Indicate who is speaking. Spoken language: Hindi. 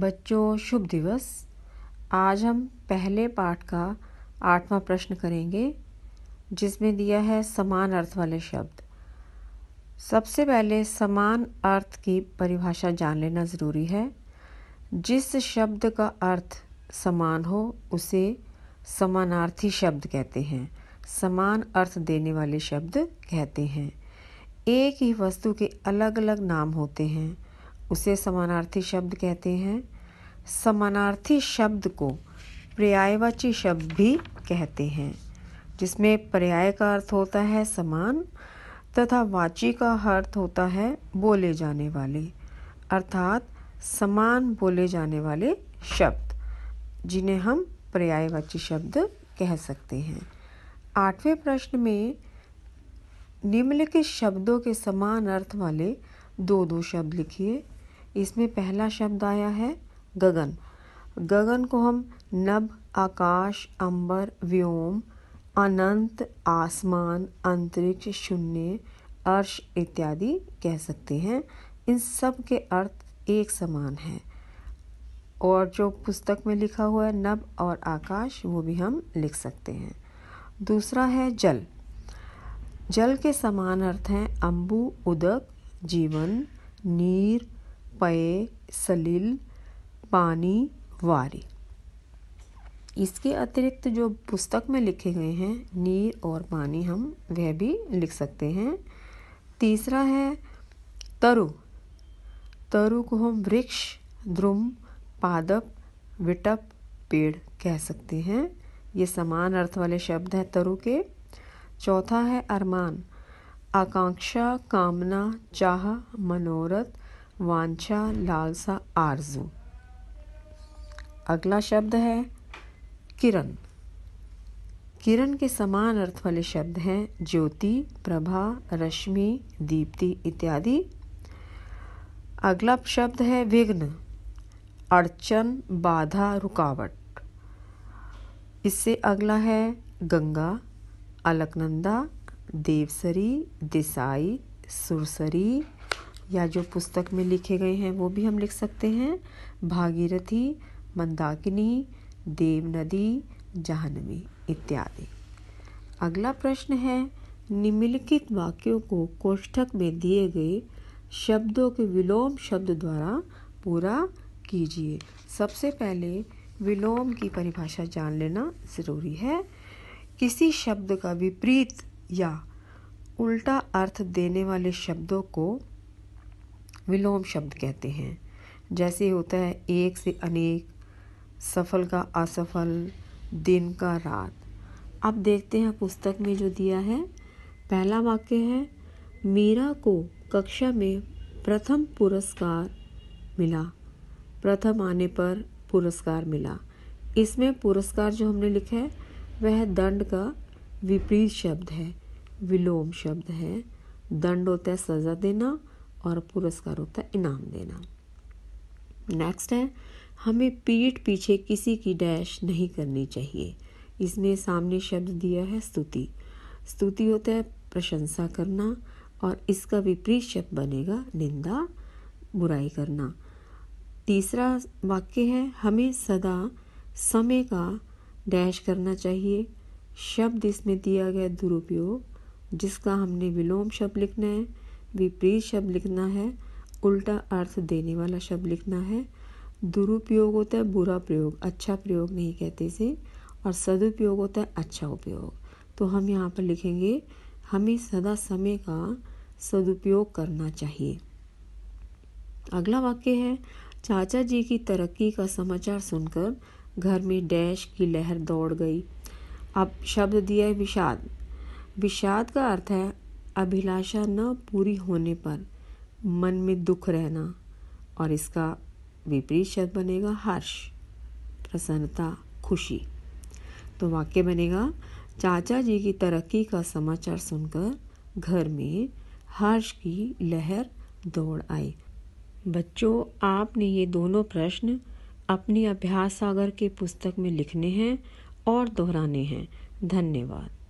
Speaker 1: बच्चों शुभ दिवस आज हम पहले पाठ का आठवां प्रश्न करेंगे जिसमें दिया है समान अर्थ वाले शब्द सबसे पहले समान अर्थ की परिभाषा जान लेना ज़रूरी है जिस शब्द का अर्थ समान हो उसे समानार्थी शब्द कहते हैं समान अर्थ देने वाले शब्द कहते हैं एक ही वस्तु के अलग अलग नाम होते हैं उसे समानार्थी शब्द कहते हैं समानार्थी शब्द को पर्यायवाची शब्द भी कहते हैं जिसमें पर्याय का अर्थ होता है समान तथा वाची का अर्थ होता है बोले जाने वाले अर्थात समान बोले जाने वाले शब्द जिन्हें हम पर्यायवाची शब्द कह सकते हैं आठवें प्रश्न में निम्नलिखित शब्दों के समान अर्थ वाले दो दो शब्द लिखिए इसमें पहला शब्द आया है गगन गगन को हम नभ आकाश अंबर व्योम अनंत आसमान अंतरिक्ष शून्य अर्श इत्यादि कह सकते हैं इन सब के अर्थ एक समान हैं और जो पुस्तक में लिखा हुआ है नभ और आकाश वो भी हम लिख सकते हैं दूसरा है जल जल के समान अर्थ हैं अंबु उदक जीवन नीर पे सलिल पानी वारी इसके अतिरिक्त जो पुस्तक में लिखे गए हैं नीर और पानी हम वह भी लिख सकते हैं तीसरा है तरु तरु को हम वृक्ष ध्रुम पादप विटप पेड़ कह सकते हैं ये समान अर्थ वाले शब्द हैं तरु के चौथा है अरमान आकांक्षा कामना चाह मनोरथ वांछा लालसा आरजू अगला शब्द है किरण किरण के समान अर्थ वाले शब्द हैं ज्योति प्रभा रश्मि दीप्ति इत्यादि अगला शब्द है विघ्न अड़चन बाधा रुकावट इससे अगला है गंगा अलकनंदा देवसरी देसाई सुरसरी या जो पुस्तक में लिखे गए हैं वो भी हम लिख सकते हैं भागीरथी मंदाकिनी देव नदी जाहनवी इत्यादि अगला प्रश्न है निम्नलिखित वाक्यों को कोष्ठक में दिए गए शब्दों के विलोम शब्द द्वारा पूरा कीजिए सबसे पहले विलोम की परिभाषा जान लेना ज़रूरी है किसी शब्द का विपरीत या उल्टा अर्थ देने वाले शब्दों को विलोम शब्द कहते हैं जैसे होता है एक से अनेक सफल का असफल दिन का रात अब देखते हैं पुस्तक में जो दिया है पहला वाक्य है मीरा को कक्षा में प्रथम पुरस्कार मिला प्रथम आने पर पुरस्कार मिला इसमें पुरस्कार जो हमने लिखा है वह दंड का विपरीत शब्द है विलोम शब्द है दंड होता है सज़ा देना और पुरस्कार होता है इनाम देना नेक्स्ट है हमें पीठ पीछे किसी की डैश नहीं करनी चाहिए इसमें सामने शब्द दिया है स्तुति स्तुति होता है प्रशंसा करना और इसका विपरीत शब्द बनेगा निंदा बुराई करना तीसरा वाक्य है हमें सदा समय का डैश करना चाहिए शब्द इसमें दिया गया दुरुपयोग जिसका हमने विलोम शब्द लिखना है विपरीत शब्द लिखना है उल्टा अर्थ देने वाला शब्द लिखना है दुरुपयोग होता है बुरा प्रयोग अच्छा प्रयोग नहीं कहते इसे और सदुपयोग होता है अच्छा उपयोग तो हम यहाँ पर लिखेंगे हमें सदा समय का सदुपयोग करना चाहिए अगला वाक्य है चाचा जी की तरक्की का समाचार सुनकर घर में डैश की लहर दौड़ गई अब शब्द दिया है विषाद विषाद का अर्थ है अभिलाषा न पूरी होने पर मन में दुख रहना और इसका विपरीत शब्द बनेगा हर्ष प्रसन्नता खुशी तो वाक्य बनेगा चाचा जी की तरक्की का समाचार सुनकर घर में हर्ष की लहर दौड़ आई बच्चों आपने ये दोनों प्रश्न अपनी अभ्यास सागर के पुस्तक में लिखने हैं और दोहराने हैं धन्यवाद